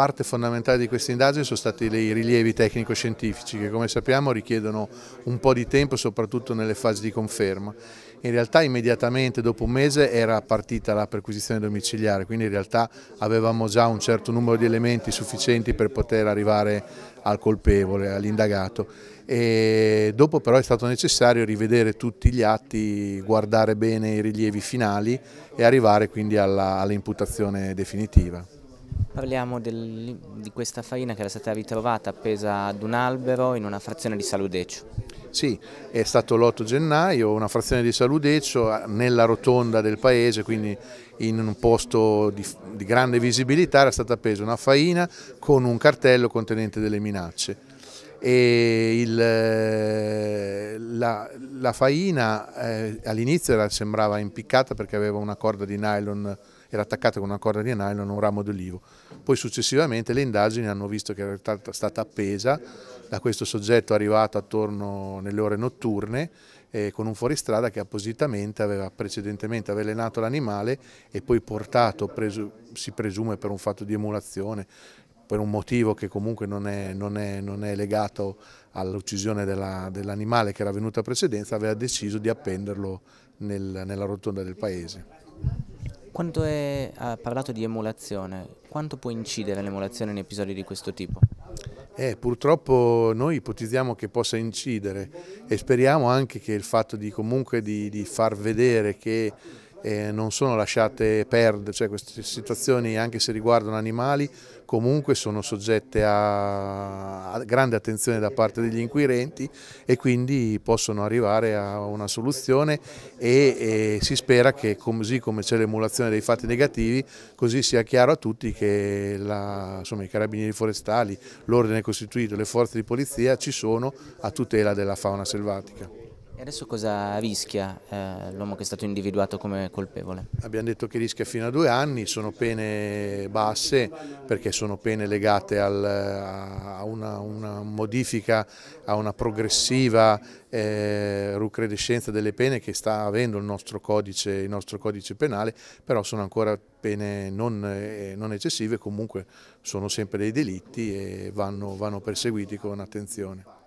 parte fondamentale di queste indagini sono stati i rilievi tecnico-scientifici che come sappiamo richiedono un po' di tempo soprattutto nelle fasi di conferma. In realtà immediatamente dopo un mese era partita la perquisizione domiciliare, quindi in realtà avevamo già un certo numero di elementi sufficienti per poter arrivare al colpevole, all'indagato. dopo però è stato necessario rivedere tutti gli atti, guardare bene i rilievi finali e arrivare quindi all'imputazione definitiva. Parliamo del, di questa faina che era stata ritrovata appesa ad un albero in una frazione di Saludeccio. Sì, è stato l'8 gennaio, una frazione di Saludeccio nella rotonda del paese, quindi in un posto di, di grande visibilità era stata appesa una faina con un cartello contenente delle minacce e il, eh, la, la, faina eh, all'inizio sembrava impiccata perché aveva una corda di nylon era attaccata con una corda di nylon a un ramo d'olivo. Poi successivamente le indagini hanno visto che era stata appesa da questo soggetto arrivato attorno nelle ore notturne eh, con un fuoristrada che appositamente aveva precedentemente avvelenato l'animale e poi portato, presu si presume per un fatto di emulazione, per un motivo che comunque non è, non è, non è legato all'uccisione dell'animale dell che era venuta a precedenza, aveva deciso di appenderlo nel, nella rotonda del paese. Quanto è, ha parlato di emulazione, quanto può incidere l'emulazione in episodi di questo tipo? Eh, purtroppo noi ipotizziamo che possa incidere e speriamo anche che il fatto di, comunque di, di far vedere che eh, non sono lasciate perdere, cioè queste situazioni anche se riguardano animali comunque sono soggette a, a grande attenzione da parte degli inquirenti e quindi possono arrivare a una soluzione e, e si spera che così come c'è l'emulazione dei fatti negativi così sia chiaro a tutti che la, insomma, i carabinieri forestali, l'ordine costituito, le forze di polizia ci sono a tutela della fauna selvatica. E adesso cosa rischia eh, l'uomo che è stato individuato come colpevole? Abbiamo detto che rischia fino a due anni, sono pene basse perché sono pene legate al, a una, una, modifica, a una progressiva eh, rucredescenza delle pene che sta avendo il nostro codice, il nostro codice penale, però sono ancora pene non, eh, non, eccessive, comunque sono sempre dei delitti e vanno, vanno perseguiti con attenzione.